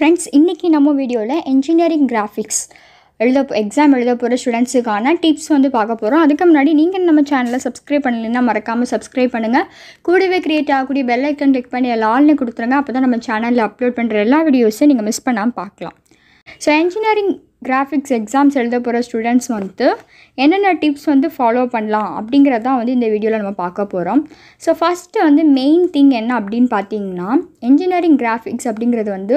friends இன்றைக்கி நம்ம வீடியோவில் என்ஜினியரிங் கிராஃபிக்ஸ் எழுத எக்ஸாம் எழுத போகிற ஸ்டூடெண்ட்ஸுக்கான டிப்ஸ் வந்து பார்க்க போகிறோம் அதுக்கு முன்னாடி நீங்கள் நம்ம சேனலை சப்ஸ்கிரைப் பண்ணலைன்னா மறக்காமல் சப்ஸ்கிரைப் பண்ணுங்கள் கூடவே க்ரியேட் ஆகக்கூடிய பெல் ஐக்கன் கிளிக் பண்ணி எல்லாருன்னு கொடுத்துருங்க அப்போ தான் நம்ம சேனலில் அப்லோட் பண்ணுற எல்லா வீடியோஸையும் நீங்கள் மிஸ் பண்ணாமல் பார்க்கலாம் ஸோ என்ஜினியரிங் கிராஃபிக்ஸ் எக்ஸாம்ஸ் எழுத போகிற ஸ்டூடெண்ட்ஸ் வந்து என்னென்ன டிப்ஸ் வந்து ஃபாலோ பண்ணலாம் அப்படிங்கிறதான் வந்து இந்த வீடியோவில் நம்ம பார்க்க போகிறோம் ஸோ ஃபஸ்ட்டு வந்து மெயின் திங் என்ன அப்படின்னு பார்த்தீங்கன்னா என்ஜினியரிங் கிராஃபிக்ஸ் அப்படிங்கிறது வந்து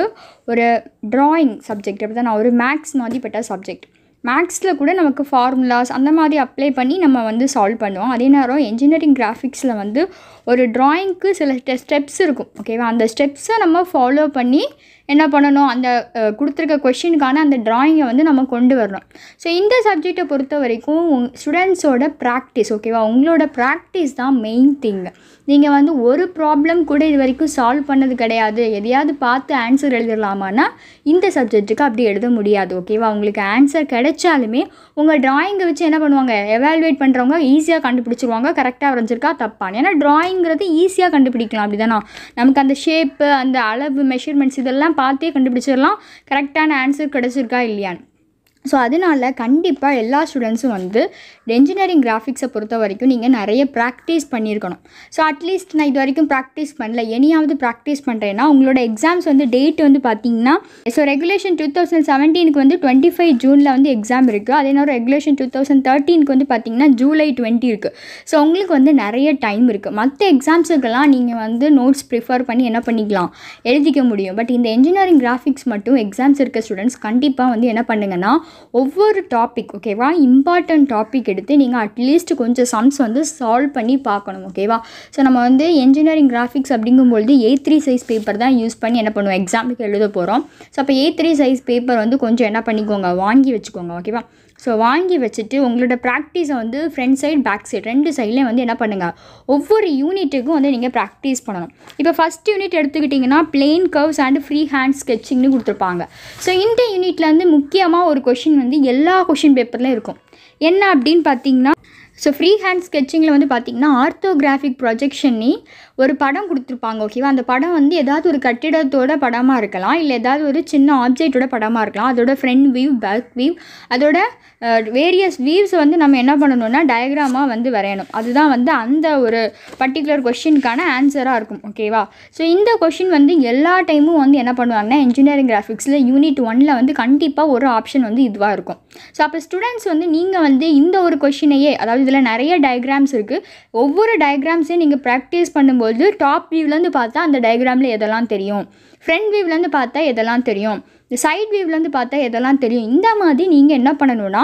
ஒரு ட்ராயிங் சப்ஜெக்ட் அப்படி தான் நான் ஒரு மேக்ஸ் மாதிரிப்பட்ட சப்ஜெக்ட் மேக்ஸில் கூட நமக்கு ஃபார்முலாஸ் அந்த மாதிரி அப்ளை பண்ணி நம்ம வந்து சால்வ் பண்ணுவோம் அதே நேரம் என்ஜினியரிங் கிராஃபிக்ஸில் வந்து ஒரு ட்ராயிங்க்கு சில ஸ்டெப்ஸ் இருக்கும் ஓகேவா அந்த ஸ்டெப்ஸை நம்ம ஃபாலோ பண்ணி என்ன பண்ணணும் அந்த கொடுத்துருக்க கொஷினுக்கான அந்த ட்ராயிங்கை வந்து நம்ம கொண்டு வரணும் ஸோ இந்த சப்ஜெக்டை பொறுத்த வரைக்கும் உங் ஸ்டூடெண்ட்ஸோட ப்ராக்டிஸ் ஓகேவா உங்களோட ப்ராக்டிஸ் தான் மெயின் திங் நீங்கள் வந்து ஒரு ப்ராப்ளம் கூட இது வரைக்கும் சால்வ் பண்ணது கிடையாது எதையாவது பார்த்து ஆன்சர் எழுதிடலாமான்னா இந்த சப்ஜெக்ட்டுக்கு அப்படி எழுத முடியாது ஓகேவா உங்களுக்கு ஆன்சர் கிடைச்சாலுமே உங்கள் ட்ராயிங்கை வச்சு என்ன பண்ணுவாங்க எவால்வேட் பண்ணுறவங்க ஈஸியாக கண்டுபிடிச்சிருவாங்க கரெக்டாக வரைஞ்சிருக்கா தப்பான்னு ஏன்னா ட்ராயிங்கிறது ஈஸியாக கண்டுபிடிக்கலாம் அப்படி தானே நமக்கு அந்த ஷேப்பு அந்த அளவு மெஷர்மெண்ட்ஸ் இதெல்லாம் பார்த்தே கண்டுபிடிச்சிடலாம் கரெக்டான ஆன்சர் கிடச்சிருக்கா இல்லையான்னு ஸோ அதனால் கண்டிப்பாக எல்லா ஸ்டூடெண்ட்ஸும் வந்து இன்ஜினியரிங் கிராஃபிக்ஸை பொறுத்த வரைக்கும் நீங்கள் நிறைய ப்ராக்டிஸ் பண்ணியிருக்கணும் ஸோ அட்லீஸ்ட் நான் இது வரைக்கும் ப்ராக்டிஸ் பண்ணல இனியாவது ப்ராக்டிஸ் பண்ணுறேன்னா உங்களோட எக்ஸாம்ஸ் வந்து டேட் வந்து பார்த்தீங்கன்னா ஸோ ரெகுலேஷன் டூ தௌசண்ட் செவன்டீனுக்கு வந்து டுவெண்ட்டி ஃபைவ் ஜூனில் வந்து எக்ஸாம் இருக்குது அதே நேரம் ரெகுலேஷன் டூ தௌசண்ட் தேர்ட்டீனுக்கு வந்து பார்த்தீங்கன்னா ஜூலை டுவெண்ட்டி இருக்குது ஸோ உங்களுக்கு வந்து நிறைய டைம் இருக்குது மற்ற எக்ஸாம்ஸுக்கெல்லாம் நீங்கள் வந்து நோட்ஸ் ப்ரிஃபர் பண்ணி என்ன பண்ணிக்கலாம் எழுதிக்க முடியும் பட் இந்த இன்ஜினியரிங் கிராஃபிக்ஸ் மட்டும் எக்ஸாம்ஸ் இருக்க ஸ்டூடெண்ட்ஸ் கண்டிப்பாக வந்து என்ன பண்ணுங்கன்னா ஒவ்வொரு டாபிக் ஓகேவா இம்பார்ட்டன்ட் டாபிக் எடுத்து நீங்கள் அட்லீஸ்ட் கொஞ்சம் சம்ஸ் வந்து சால்வ் பண்ணி பார்க்கணும் ஓகேவா ஸோ நம்ம வந்து என்ஜினியரிங் கிராஃபிக்ஸ் அப்படிங்கும்பொழுது ஏ த்ரீ சைஸ் பேப்பர் தான் யூஸ் பண்ணி என்ன பண்ணுவோம் எக்ஸாமுக்கு எழுத போகிறோம் ஸோ அப்போ ஏ த்ரீ சைஸ் பேப்பர் வந்து கொஞ்சம் என்ன பண்ணிக்கோங்க வாங்கி வச்சுக்கோங்க ஓகேவா ஸோ வாங்கி வச்சுட்டு உங்களோட ப்ராக்டிஸை வந்து ஃப்ரண்ட் சைடு பேக் சைடு ரெண்டு சைட்லேயும் வந்து என்ன பண்ணுங்கள் ஒவ்வொரு யூனிட்டுக்கும் வந்து நீங்கள் ப்ராக்டிஸ் பண்ணணும் இப்போ ஃபஸ்ட் யூனிட் எடுத்துக்கிட்டிங்கன்னா plane curves and free hand ஸ்கெச்சிங்னு கொடுத்துருப்பாங்க ஸோ இந்த வந்து முக்கியமாக ஒரு கொஷின் வந்து எல்லா கொஷின் பேப்பர்லையும் இருக்கும் என்ன அப்படின்னு பார்த்தீங்கன்னா ஸோ ஃப்ரீ ஹேண்ட் ஸ்கெச்சிங்கில் வந்து பார்த்திங்கன்னா ஆர்த்தோகிராஃபிக் ப்ரொஜெக்ஷனி ஒரு படம் கொடுத்துருப்பாங்க ஓகேவா அந்த படம் வந்து ஏதாவது ஒரு கட்டிடத்தோட படமாக இருக்கலாம் இல்லை ஏதாவது ஒரு சின்ன ஆப்ஜெக்டோட படமாக இருக்கலாம் அதோட ஃப்ரண்ட் வியூ பேக் வியூ அதோட வேரியஸ் வியூஸ் வந்து நம்ம என்ன பண்ணணும்னா டயக்ராமாக வந்து வரையணும் அதுதான் வந்து அந்த ஒரு பர்டிகுலர் கொஷினுக்கான ஆன்சராக இருக்கும் ஓகேவா ஸோ இந்த கொஷின் வந்து எல்லா டைமும் வந்து என்ன பண்ணுவாங்கன்னா இன்ஜினியரிங் கிராஃபிக்ஸில் யூனிட் ஒனில் வந்து கண்டிப்பாக ஒரு ஆப்ஷன் வந்து இதுவாக இருக்கும் ஸோ அப்போ ஸ்டூடெண்ட்ஸ் வந்து நீங்கள் வந்து இந்த ஒரு கொஷினையே அதாவது இதில் நிறைய டயக்ராம்ஸ் இருக்குது ஒவ்வொரு டயக்ராம்ஸையும் நீங்கள் ப்ராக்டிஸ் பண்ணும்போது பார்க்கும்போது டாப் வியூவிலேருந்து பார்த்தா அந்த டயக்ராமில் எதெல்லாம் தெரியும் ஃப்ரண்ட் வியூவிலேருந்து பார்த்தா எதெல்லாம் தெரியும் சைட் வியூவிலேருந்து பார்த்தா எதெல்லாம் தெரியும் இந்த மாதிரி நீங்கள் என்ன பண்ணணும்னா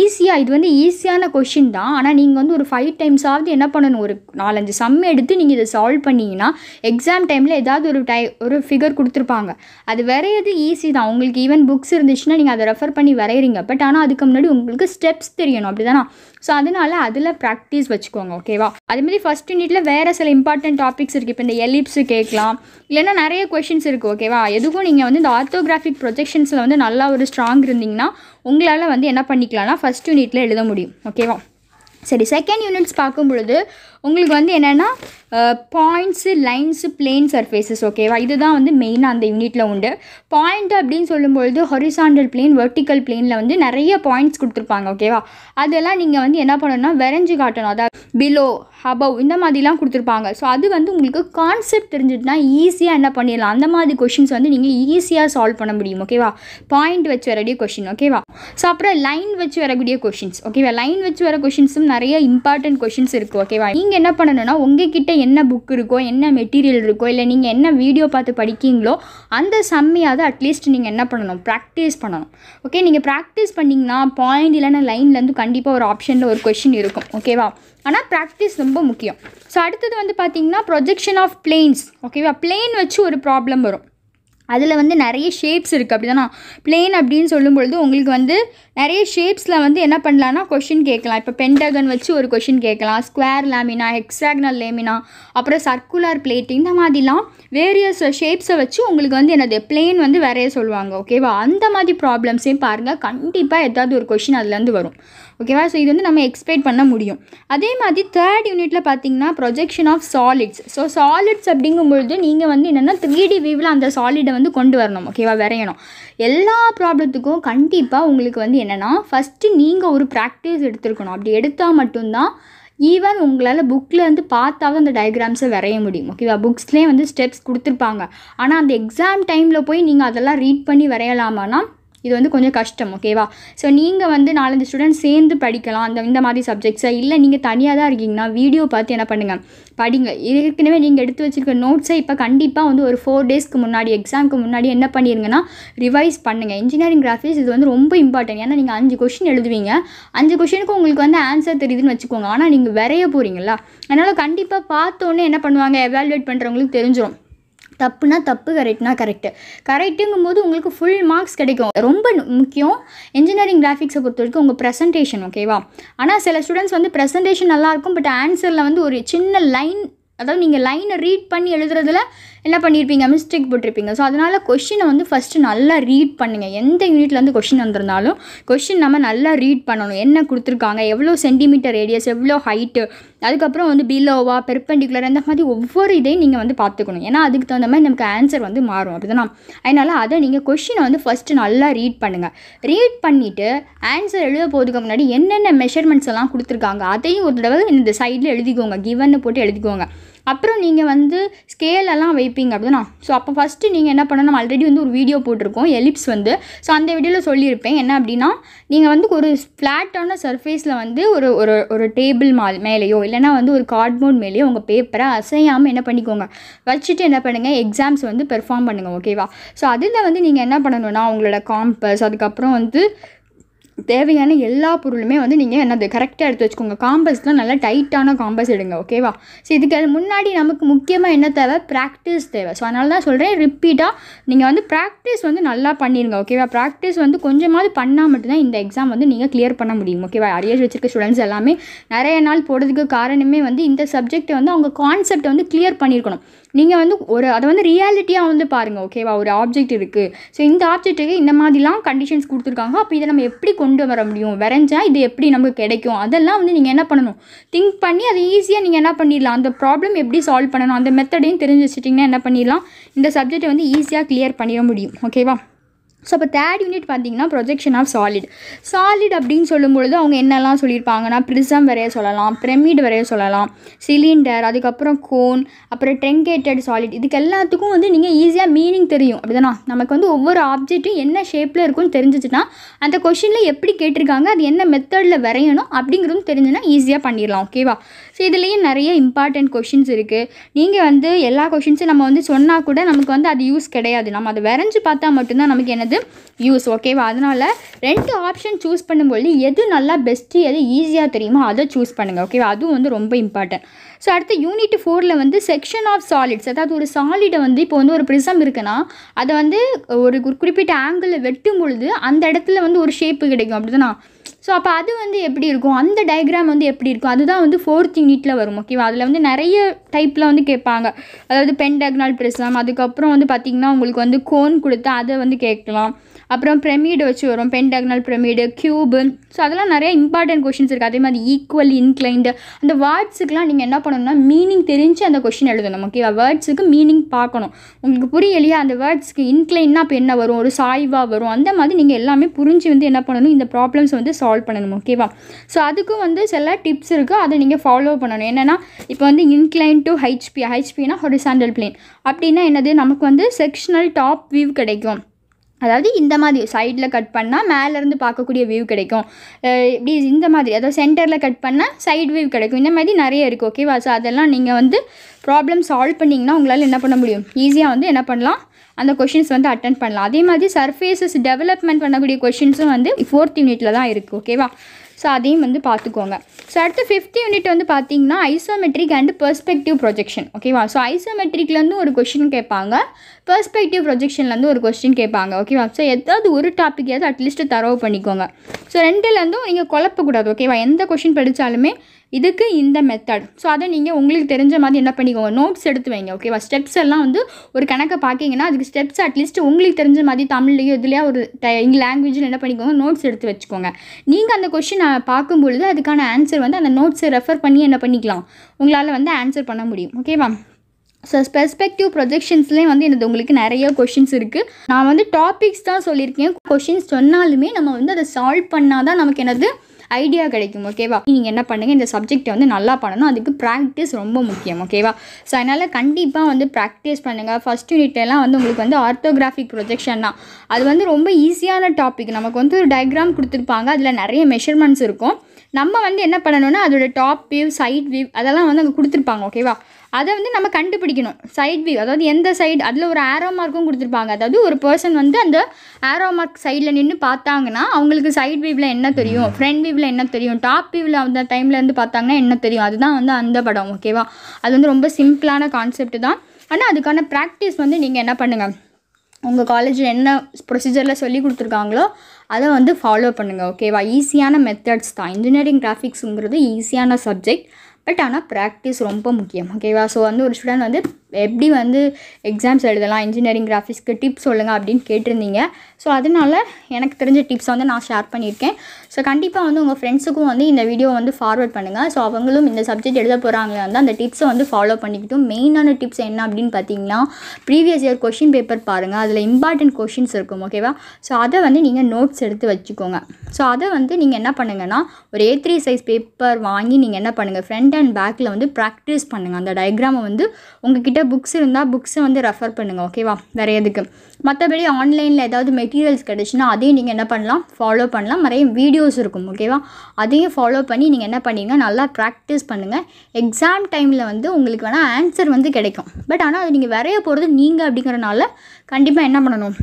ஈஸியாக இது வந்து ஈஸியான கொஷின் தான் ஆனால் நீங்கள் வந்து ஒரு ஃபைவ் டைம்ஸாவது என்ன பண்ணணும் ஒரு நாலஞ்சு சம் எடுத்து நீங்கள் இதை சால்வ் பண்ணிங்கன்னா எக்ஸாம் டைமில் ஏதாவது ஒரு டை ஒரு ஃபிகர் கொடுத்துருப்பாங்க அது வரையது ஈஸி தான் உங்களுக்கு ஈவன் புக்ஸ் இருந்துச்சுன்னா நீங்கள் அதை ரெஃபர் பண்ணி வரைகிறீங்க பட் ஆனால் அதுக்கு முன்னாடி உங்களுக்கு ஸ்டெப்ஸ் தெரியணும் அப்படி தானே ஸோ அதனால் அதில் ப்ராக்டிஸ் வச்சுக்கோங்க ஓகேவா அதேமாதிரி ஃபஸ்ட் யூனிட்டில் வேறு சில இம்பார்ட்டன்ட் டாபிக்ஸ் இருக்குது இப்போ இந்த எலிப்ஸு கேட்கலாம் இல்லைன்னா நிறைய கொஷின்ஸ் இருக்குது ஓகேவா எதுவும் நீங்கள் வந்து இந்த ஆர்த்தோகிராஃபிக் ப்ரொஜெக்ஷன்ஸில் வந்து நல்லா ஒரு ஸ்ட்ராங் இருந்தீங்கன்னா உங்களால் வந்து என்ன பண்ணிக்கலாம்னா ஃபஸ்ட் யூனிட்டில் எழுத முடியும் ஓகேவா சரி செகண்ட் யூனிட்ஸ் பார்க்கும் பொழுது உங்களுக்கு வந்து என்னென்னா பாயிண்ட்ஸு லைன்ஸு பிளேன் சர்ஃபேசஸ் ஓகேவா இதுதான் வந்து மெயினாக அந்த யூனிட்டில் உண்டு பாயிண்ட் அப்படின்னு சொல்லும்பொழுது ஹொரிசாண்டல் பிளேன் வெர்டிக்கல் பிளேனில் வந்து நிறைய பாயிண்ட்ஸ் கொடுத்துருப்பாங்க ஓகேவா அதெல்லாம் நீங்கள் வந்து என்ன பண்ணணும்னா வரைஞ்சி காட்டணும் அதாவது பிலோ அபவ் இந்த மாதிரிலாம் கொடுத்துருப்பாங்க ஸோ அது வந்து உங்களுக்கு கான்செப்ட் தெரிஞ்சுட்டுனா ஈஸியாக என்ன பண்ணிடலாம் அந்த மாதிரி கொஷின்ஸ் வந்து நீங்கள் ஈஸியாக சால்வ் பண்ண முடியும் ஓகேவா பாயிண்ட் வச்சு வரக்கூடிய கொஷின் ஓகேவா ஸோ அப்புறம் லைன் வச்சு வரக்கூடிய கொஷின்ஸ் ஓகேவா லைன் வச்சு வர கொஷின்ஸும் நிறைய இம்பார்ட்டன்ட் கொஷின்ஸ் இருக்குது ஓகேவா நீங்கள் நீங்கள் என்ன பண்ணணும்னா உங்ககிட்ட என்ன புக் இருக்கோ என்ன மெட்டீரியல் இருக்கோ இல்லை நீங்கள் என்ன வீடியோ பார்த்து படிக்கீங்களோ அந்த செம்மையாவது அட்லீஸ்ட் நீங்கள் என்ன பண்ணணும் ப்ராக்டிஸ் பண்ணணும் ஓகே நீங்கள் ப்ராக்டிஸ் பண்ணிங்கன்னா பாயிண்ட் இல்லைன்னா லைன்லேருந்து கண்டிப்பாக ஒரு ஆப்ஷனில் ஒரு கொஷின் இருக்கும் ஓகேவா ஆனால் ப்ராக்டிஸ் ரொம்ப முக்கியம் ஸோ அடுத்தது வந்து பார்த்திங்கன்னா ப்ரொஜெக்ஷன் ஆஃப் பிளெயின்ஸ் ஓகேவா பிளெயின் வச்சு ஒரு ப்ராப்ளம் வரும் அதில் வந்து நிறைய ஷேப்ஸ் இருக்குது அப்படி தானே பிளெயின் அப்படின்னு சொல்லும் பொழுது உங்களுக்கு வந்து நிறைய ஷேப்ஸில் வந்து என்ன பண்ணலான்னா கொஷின் கேட்கலாம் இப்போ பென்டகன் வச்சு ஒரு கொஷின் கேட்கலாம் ஸ்கொயர் லேமினா ஹெக்ஸாக்னல் லேமினா அப்புறம் சர்க்குலர் பிளேட் இந்த மாதிரிலாம் வேரியஸ் ஷேப்ஸை வச்சு உங்களுக்கு வந்து என்னது பிளெயின் வந்து வரைய சொல்லுவாங்க ஓகேவா அந்த மாதிரி ப்ராப்ளம்ஸையும் பாருங்கள் கண்டிப்பாக ஏதாவது ஒரு கொஷின் அதுலேருந்து வரும் ஓகேவா ஸோ இது வந்து நம்ம எக்ஸ்பெக்ட் பண்ண முடியும் அதே மாதிரி தேர்ட் யூனிட்டில் பார்த்தீங்கன்னா projection of solids so solids அப்படிங்கும்பொழுது நீங்கள் வந்து என்னென்னா த்ரீ டி வியூவில் அந்த சாலிடை வந்து கொண்டு வரணும் ஓகேவா வரையணும் எல்லா ப்ராப்ளத்துக்கும் கண்டிப்பாக உங்களுக்கு வந்து என்னென்னா ஃபஸ்ட்டு நீங்கள் ஒரு ப்ராக்டிஸ் எடுத்துருக்கணும் அப்படி எடுத்தால் மட்டும்தான் ஈவன் உங்களால் புக்கில் வந்து பார்த்தாவது அந்த டயக்ராம்ஸை வரைய முடியும் ஓகேவா புக்ஸ்லேயே வந்து ஸ்டெப்ஸ் கொடுத்துருப்பாங்க ஆனால் அந்த எக்ஸாம் டைமில் போய் நீங்கள் அதெல்லாம் ரீட் பண்ணி வரையலாமான்னா இது வந்து கொஞ்சம் கஷ்டம் ஓகேவா ஸோ நீங்கள் வந்து நாலஞ்சு ஸ்டூடெண்ட் சேர்ந்து படிக்கலாம் அந்த இந்த மாதிரி சப்ஜெக்ட்ஸை இல்லை நீங்கள் தனியாக தான் இருக்கீங்கன்னா வீடியோ பார்த்து என்ன பண்ணுங்கள் படிங்க ஏற்கனவே நீங்கள் எடுத்து வச்சுருக்க நோட்ஸை இப்போ கண்டிப்பாக வந்து ஒரு ஃபோர் டேஸ்க்கு முன்னாடி எக்ஸாமுக்கு முன்னாடி என்ன பண்ணிடுங்கன்னா ரிவைஸ் பண்ணுங்கள் இன்ஜினியரிங் கிராஃபிக்ஸ் இது வந்து ரொம்ப இம்பார்ட்டன்ட் ஏன்னா நீங்கள் அஞ்சு கொஷின் எழுதுவீங்க அஞ்சு கொஷினுக்கு உங்களுக்கு வந்து ஆன்சர் தெரியுதுன்னு வச்சுக்கோங்க ஆனால் நீங்கள் வரைய போகிறீங்களா அதனால் கண்டிப்பாக பார்த்தோன்னே என்ன பண்ணுவாங்க எவாலுவேட் பண்ணுறவங்களுக்கு தெரிஞ்சிடும் தப்புனா தப்பு கரெக்ட்னா கரெக்டு கரெக்டுங்கும் போது உங்களுக்கு ஃபுல் மார்க்ஸ் கிடைக்கும் ரொம்ப முக்கியம் இன்ஜினியரிங் கிராஃபிக்ஸை பொறுத்த வரைக்கும் உங்கள் ப்ரெசன்டேஷன் ஓகேவா ஆனால் சில ஸ்டூடெண்ட்ஸ் வந்து ப்ரெசன்டேஷன் நல்லாயிருக்கும் பட் ஆன்சரில் வந்து ஒரு சின்ன லைன் அதாவது நீங்கள் லைனை ரீட் பண்ணி எழுதுறதுல என்ன பண்ணியிருப்பீங்க மிஸ்டேக் போட்டிருப்பீங்க ஸோ அதனால் கொஷினை வந்து ஃபஸ்ட்டு நல்லா ரீட் பண்ணுங்கள் எந்த யூனிட்லேருந்து கொஷின் வந்திருந்தாலும் கொஷின் நம்ம நல்லா ரீட் பண்ணணும் என்ன கொடுத்துருக்காங்க எவ்வளோ சென்டிமீட்டர் ரேடியஸ் எவ்வளோ ஹைட்டு அதுக்கப்புறம் வந்து பிலோவா பெர்பெண்டிகுலர் இந்த மாதிரி ஒவ்வொரு இதையும் நீங்கள் வந்து பார்த்துக்கணும் ஏன்னா அதுக்கு தகுந்த மாதிரி நமக்கு ஆன்சர் வந்து மாறும் அப்படிதானா அதனால் அதை நீங்கள் கொஷினை வந்து ஃபஸ்ட்டு நல்லா ரீட் பண்ணுங்கள் ரீட் பண்ணிவிட்டு ஆன்சர் எழுத போகிறதுக்கு முன்னாடி என்னென்ன மெஷர்மெண்ட்ஸ் எல்லாம் கொடுத்துருக்காங்க அதையும் ஒரு தடவை இந்த சைடில் எழுதிக்கோங்க கிவன்னு போட்டு எழுதிக்கோங்க அப்புறம் நீங்கள் வந்து ஸ்கேலெல்லாம் வைப்பீங்க அப்படின்னா ஸோ அப்போ ஃபஸ்ட்டு நீங்கள் என்ன பண்ணணும் ஆல்ரெடி வந்து ஒரு வீடியோ போட்டிருக்கோம் எலிப்ஸ் வந்து ஸோ அந்த வீடியோவில் சொல்லியிருப்பேன் என்ன அப்படின்னா நீங்கள் வந்து ஒரு ஃப்ளாட்டான சர்ஃபேஸில் வந்து ஒரு ஒரு ஒரு டேபிள் மால் மேலேயோ இல்லைனா வந்து ஒரு கார்ட்போர்ட் மேலேயோ உங்கள் பேப்பரை அசையாமல் என்ன பண்ணிக்கோங்க வச்சுட்டு என்ன பண்ணுங்கள் எக்ஸாம்ஸ் வந்து பெர்ஃபார்ம் பண்ணுங்கள் ஓகேவா ஸோ அதில் வந்து நீங்கள் என்ன பண்ணணும்னா உங்களோட காம்பஸ் அதுக்கப்புறம் வந்து தேவையான எல்லா பொருளுமே வந்து நீங்கள் என்னது கரெக்டாக எடுத்து வச்சுக்கோங்க காம்பஸ்லாம் நல்லா டைட்டான காம்பஸ் எடுங்க ஓகேவா ஸோ இதுக்கு முன்னாடி நமக்கு முக்கியமாக என்ன தேவை ப்ராக்டிஸ் தேவை ஸோ அதனால தான் சொல்கிறேன் ரிப்பீட்டாக நீங்கள் வந்து ப்ராக்டிஸ் வந்து நல்லா பண்ணிடுங்க ஓகேவா ப்ராக்டிஸ் வந்து கொஞ்சமாவது பண்ணால் மட்டும்தான் இந்த எக்ஸாம் வந்து நீங்கள் கிளியர் பண்ண முடியும் ஓகேவா அரியர்ஸ் வச்சிருக்க ஸ்டூடெண்ட்ஸ் எல்லாமே நிறைய நாள் போடுறதுக்கு காரணமே வந்து இந்த சப்ஜெக்டை வந்து அவங்க கான்செப்டை வந்து கிளியர் பண்ணியிருக்கணும் நீங்கள் வந்து ஒரு அதை வந்து ரியாலிட்டியாக வந்து பாருங்கள் ஓகேவா ஒரு ஆப்ஜெக்ட் இருக்குது ஸோ இந்த ஆப்ஜெக்ட்டுக்கு இந்த மாதிரிலாம் கண்டிஷன்ஸ் கொடுத்துருக்காங்க அப்போ இதை நம்ம எப்படி கொண்டு வர முடியும் வரைஞ்சா இது எப்படி நமக்கு கிடைக்கும் அதெல்லாம் வந்து நீங்கள் என்ன பண்ணணும் திங்க் பண்ணி அதை ஈஸியாக நீங்கள் என்ன பண்ணிடலாம் அந்த ப்ராப்ளம் எப்படி சால்வ் பண்ணணும் அந்த மெத்தடையும் தெரிஞ்சு வச்சுட்டிங்கன்னா என்ன பண்ணிடலாம் இந்த சப்ஜெக்டை வந்து ஈஸியாக கிளியர் பண்ணிட முடியும் ஓகேவா ஸோ அப்போ தேர்ட் யூனிட் பார்த்தீங்கன்னா ப்ரொஜெக்ஷன் ஆஃப் சாலிட் சாலிட் அப்படின்னு சொல்லும்பொழுது அவங்க என்னெல்லாம் சொல்லியிருப்பாங்கன்னா ப்ரிசம் வரைய சொல்லலாம் பிரமிட் வரைய சொல்லலாம் சிலிண்டர் அதுக்கப்புறம் கோன் அப்புறம் ட்ரெங்கேட்டட் சாலிட் இதுக்கு எல்லாத்துக்கும் வந்து நீங்கள் ஈஸியாக மீனிங் தெரியும் அப்படிதானா நமக்கு வந்து ஒவ்வொரு ஆப்ஜெக்ட்டும் என்ன ஷேப்பில் இருக்கும்னு தெரிஞ்சிச்சுன்னா அந்த கொஷினில் எப்படி கேட்டிருக்காங்க அது என்ன மெத்தடில் வரையணும் அப்படிங்கிறதும் தெரிஞ்சுன்னா ஈஸியாக பண்ணிடலாம் ஓகேவா ஸோ இதுலேயும் நிறைய இம்பார்ட்டண்ட் கொஷின்ஸ் இருக்குது நீங்கள் வந்து எல்லா கொஷின்ஸும் நம்ம வந்து சொன்னால் கூட நமக்கு வந்து அது யூஸ் கிடையாது நம்ம அதை வரைஞ்சி பார்த்தா மட்டும்தான் நமக்கு என்னது வந்து யூஸ் ஓகேவா அதனால் ரெண்டு ஆப்ஷன் சூஸ் பண்ணும்பொழுது எது நல்லா பெஸ்ட்டு எது ஈஸியாக தெரியுமோ அதை சூஸ் பண்ணுங்கள் ஓகேவா அதுவும் வந்து ரொம்ப இம்பார்ட்டன்ட் ஸோ அடுத்து யூனிட் ஃபோரில் வந்து செக்ஷன் ஆஃப் சாலிட்ஸ் அதாவது ஒரு சாலிடை வந்து இப்போ வந்து ஒரு ப்ரிசம் இருக்குன்னா அதை வந்து ஒரு குறிப்பிட்ட ஆங்கிளில் வெட்டும் பொழுது அந்த இடத்துல வந்து ஒரு ஷேப்பு கிடைக்கும் அப்படி ஸோ அப்போ அது வந்து எப்படி இருக்கும் அந்த டயக்ராம் வந்து எப்படி இருக்கும் அதுதான் வந்து ஃபோர்த் யூனிட்டில் வரும் ஓகேவா அதில் வந்து நிறைய டைப்பில் வந்து கேட்பாங்க அதாவது பென்டக்னால் பிரிசம் அதுக்கப்புறம் வந்து பார்த்திங்கன்னா உங்களுக்கு வந்து கோன் கொடுத்து அதை வந்து கேட்கலாம் அப்புறம் பிரமிடு வச்சு வரும் பென்டக்னல் பிரமிடு க்யூபு ஸோ அதெல்லாம் நிறைய இம்பார்ட்டன்ட் கொஷின்ஸ் இருக்குது அதே மாதிரி ஈக்குவல் இன்க்ளைண்டு அந்த வேர்ட்ஸுக்குலாம் நீங்கள் என்ன பண்ணணும்னா மீனிங் தெரிஞ்சு அந்த கொஷின் எழுதணும் ஓகேவா வேர்ட்ஸுக்கு மீனிங் பார்க்கணும் உங்களுக்கு புரியலையா அந்த வேர்ட்ஸ்க்கு இன்க்ளைன்னா அப்போ என்ன வரும் ஒரு சாய்வாக வரும் அந்த மாதிரி நீங்கள் எல்லாமே புரிஞ்சு வந்து என்ன பண்ணணும் இந்த ப்ராப்ளம்ஸ் வந்து சால்வ் பண்ணணும் ஓகேவா ஸோ அதுக்கும் வந்து சில டிப்ஸ் இருக்குது அதை நீங்கள் ஃபாலோ பண்ணணும் என்னென்னா இப்போ வந்து இன்க்ளைன் டு ஹெச்பி ஹெச்பினா ஹொரிசாண்டல் பிளேன் அப்படின்னா என்னது நமக்கு வந்து செக்ஷனல் டாப் வியூ கிடைக்கும் அதாவது இந்த மாதிரி சைடில் கட் பண்ணால் மேலேருந்து பார்க்கக்கூடிய வியூ கிடைக்கும் இப்படி இந்த மாதிரி அதாவது சென்டரில் கட் பண்ணால் சைடு வியூ கிடைக்கும் இந்த மாதிரி நிறைய இருக்குது ஓகேவா ஸோ அதெல்லாம் நீங்கள் வந்து ப்ராப்ளம் சால்வ் பண்ணிங்கன்னா உங்களால் என்ன பண்ண முடியும் ஈஸியாக வந்து என்ன பண்ணலாம் அந்த கொஷின்ஸ் வந்து அட்டன் பண்ணலாம் அதே மாதிரி சர்ஃபேஸஸ் டெவலப்மெண்ட் பண்ணக்கூடிய கொஷின்ஸும் வந்து ஃபோர்த் யூனிட்டில் தான் இருக்குது ஓகேவா ஸோ அதையும் வந்து பார்த்துக்கோங்க ஸோ அடுத்து ஃபிஃப்த் யூனிட் வந்து பார்த்தீங்கன்னா ஐசோமெட்ரிக் அண்ட் பெர்ஸ்பெக்டிவ் ப்ரொஜெக்ஷன் ஓகேவா ஸோ ஐசோமெட்ரிக்லேருந்து ஒரு கொஷின் கேட்பாங்க பெர்ஸ்பெக்டிவ் ப்ரொஜெக்ஷன்லேருந்து ஒரு கொஸ்டின் கேட்பாங்க ஓகேவா ஸோ ஏதாவது ஒரு டாப்பிக்கையாவது அட்லீஸ்ட்டு தரவு பண்ணிக்கோங்க ஸோ ரெண்டுலேருந்தும் நீங்கள் குழப்பக்கூடாது ஓகேவா எந்த கொஷின் படித்தாலுமே இதுக்கு இந்த மெத்தட் ஸோ அதை நீங்கள் உங்களுக்கு தெரிஞ்ச மாதிரி என்ன பண்ணிக்கோங்க நோட்ஸ் எடுத்து வைங்க ஓகேவா ஸ்டெப்ஸ் எல்லாம் வந்து ஒரு கணக்கை பார்க்கிங்கன்னா அதுக்கு ஸ்டெப்ஸ் அட்லீஸ்ட் உங்களுக்கு தெரிஞ்ச மாதிரி தமிழ்லையோ இதுலையோ ஒரு இங்கே லாங்குவேஜில் என்ன பண்ணிக்கோங்க நோட்ஸ் எடுத்து வச்சுக்கோங்க நீங்கள் அந்த கொஷின் பார்க்கும் பொழுது அதுக்கான ஆன்சர் வந்து அந்த நோட்ஸை ரெஃபர் பண்ணி என்ன பண்ணிக்கலாம் உங்களால் வந்து ஆன்சர் பண்ண முடியும் ஓகேவா ஸோ ஸ்பெஸ்பெக்டிவ் ப்ரொஜெக்ஷன்ஸ்லேயும் வந்து எனது உங்களுக்கு நிறைய கொஷின்ஸ் இருக்குது நான் வந்து டாபிக்ஸ் தான் சொல்லியிருக்கேன் கொஷின்ஸ் சொன்னாலுமே நம்ம வந்து அதை சால்வ் பண்ணால் தான் நமக்கு என்னது ஐடியா கிடைக்கும் ஓகேவா நீங்கள் என்ன பண்ணுங்கள் இந்த சப்ஜெக்டை வந்து நல்லா பண்ணணும் அதுக்கு ப்ராக்டிஸ் ரொம்ப முக்கியம் ஓகேவா ஸோ அதனால் கண்டிப்பாக வந்து ப்ராக்டிஸ் பண்ணுங்கள் ஃபஸ்ட் யூனிட்லாம் வந்து உங்களுக்கு வந்து ஆர்த்தோகிராஃபிக் ப்ரொஜெக்ஷன் தான் அது வந்து ரொம்ப ஈஸியான டாபிக் நமக்கு வந்து ஒரு டயக்ராம் கொடுத்துருப்பாங்க அதில் நிறைய மெஷர்மெண்ட்ஸ் இருக்கும் நம்ம வந்து என்ன பண்ணணும்னா அதோட டாப் வியூ சைட் வியூ அதெல்லாம் வந்து அங்கே கொடுத்துருப்பாங்க ஓகேவா அதை வந்து நம்ம கண்டுபிடிக்கணும் சைட் வியூ அதாவது எந்த சைடு அதில் ஒரு ஆரோ மார்க்கும் கொடுத்துருப்பாங்க அதாவது ஒரு பர்சன் வந்து அந்த ஆரோ மார்க் சைடில் நின்று பார்த்தாங்கன்னா அவங்களுக்கு சைட் வியூவில் என்ன தெரியும் ஃப்ரண்ட் வியூவில் என்ன தெரியும் டாப் வியூவில் அந்த டைமில் இருந்து பார்த்தாங்கன்னா என்ன தெரியும் அதுதான் வந்து அந்த படம் ஓகேவா அது வந்து ரொம்ப சிம்பிளான கான்செப்ட் தான் ஆனால் அதுக்கான ப்ராக்டிஸ் வந்து நீங்கள் என்ன பண்ணுங்கள் உங்கள் காலேஜில் என்ன ப்ரொசீஜரில் சொல்லி கொடுத்துருக்காங்களோ அதை வந்து ஃபாலோ பண்ணுங்கள் ஓகேவா ஈஸியான மெத்தட்ஸ் தான் இன்ஜினியரிங் கிராஃபிக்ஸுங்கிறது ஈஸியான சப்ஜெக்ட் பட் ஆனால் ப்ராக்டிஸ் ரொம்ப முக்கியம் ஓகேவா ஸோ வந்து ஒரு ஸ்டூடெண்ட் வந்து எப்படி வந்து எக்ஸாம்ஸ் எழுதலாம் இன்ஜினியரிங் கிராஃபிக்ஸ்க்கு டிப்ஸ் சொல்லுங்கள் அப்படின்னு கேட்டிருந்தீங்க ஸோ அதனால் எனக்கு தெரிஞ்ச டிப்ஸை வந்து நான் ஷேர் பண்ணியிருக்கேன் ஸோ கண்டிப்பாக வந்து உங்கள் ஃப்ரெண்ட்ஸுக்கும் வந்து இந்த வீடியோ வந்து ஃபார்வர்ட் பண்ணுங்கள் ஸோ அவங்களும் இந்த சப்ஜெக்ட் எழுத போகிறாங்க வந்து அந்த டிப்ஸை வந்து ஃபாலோ பண்ணிக்கிட்டும் மெயினான டிப்ஸ் என்ன அப்படின்னு பார்த்தீங்கன்னா ப்ரீவியஸ் இயர் கொஷின் பேப்பர் பாருங்கள் அதில் இம்பார்ட்டன்ட் கொஷின்ஸ் இருக்கும் ஓகேவா ஸோ அதை வந்து நீங்கள் நோட்ஸ் எடுத்து வச்சுக்கோங்க ஸோ அதை வந்து நீங்கள் என்ன பண்ணுங்கன்னா ஒரு ஏ த்ரீ சைஸ் பேப்பர் வாங்கி நீங்கள் என்ன பண்ணுங்கள் ஃப்ரெண்ட் ஃப்ரண்ட் அண்ட் பேக்கில் வந்து ப்ராக்டிஸ் பண்ணுங்கள் அந்த டயக்ராமை வந்து உங்ககிட்ட புக்ஸ் இருந்தால் புக்ஸை வந்து ரெஃபர் பண்ணுங்கள் ஓகேவா வேறு எதுக்கு மற்றபடி ஆன்லைனில் ஏதாவது மெட்டீரியல்ஸ் கிடச்சுன்னா அதையும் நீங்கள் என்ன பண்ணலாம் ஃபாலோ பண்ணலாம் நிறைய வீடியோஸ் இருக்கும் ஓகேவா அதையும் ஃபாலோ பண்ணி நீங்கள் என்ன பண்ணுங்க நல்லா ப்ராக்டிஸ் பண்ணுங்கள் எக்ஸாம் டைமில் வந்து உங்களுக்கு வேணால் ஆன்சர் வந்து கிடைக்கும் பட் ஆனால் அது நீங்கள் வரைய போகிறது நீங்கள் அப்படிங்கிறனால கண்டிப்பாக என்ன பண்ணணும்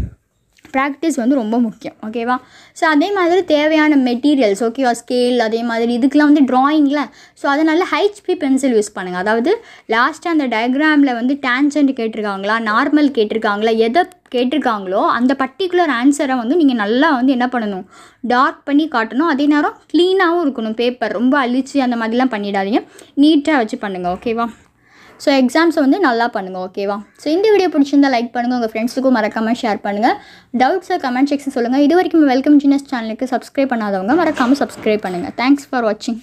ப்ராக்டிஸ் வந்து ரொம்ப முக்கியம் ஓகேவா ஸோ அதே மாதிரி தேவையான மெட்டீரியல்ஸ் ஓகேவா ஸ்கேல் அதே மாதிரி இதுக்கெலாம் வந்து ட்ராயிங்கில் ஸோ அதனால் ஹைச்பி பென்சில் யூஸ் பண்ணுங்கள் அதாவது லாஸ்ட்டாக அந்த டயக்ராமில் வந்து டேன்சன்ட் கேட்டிருக்காங்களா நார்மல் கேட்டிருக்காங்களா எதை கேட்டிருக்காங்களோ அந்த பர்டிகுலர் ஆன்சரை வந்து நீங்கள் நல்லா வந்து என்ன பண்ணணும் டார்க் பண்ணி காட்டணும் அதே நேரம் க்ளீனாகவும் இருக்கணும் பேப்பர் ரொம்ப அழிச்சு அந்த மாதிரிலாம் பண்ணிடாதீங்க நீட்டாக வச்சு பண்ணுங்கள் ஓகேவா ஸோ எக்ஸாம்ஸை வந்து நல்லா பண்ணுங்கள் ஓகேவா ஸோ இந்த வீடியோ பிடிச்சிருந்தா லைக் பண்ணுங்கள் உங்கள் ஃப்ரெண்ட்ஸுக்கும் மறக்காமல் ஷேர் பண்ணுங்கள் டவுட்ஸை கமெண்ட் செக்ஷன் சொல்லுங்கள் இது வரைக்கும் வெல்கம் ஜீனஸ் சேனலுக்கு சப்ஸ்கிரைப் பண்ணாதவங்க மறக்காமல் சப்ஸ்கிரைப் பண்ணுங்கள் தேங்க்ஸ் ஃபார் வாட்சிங்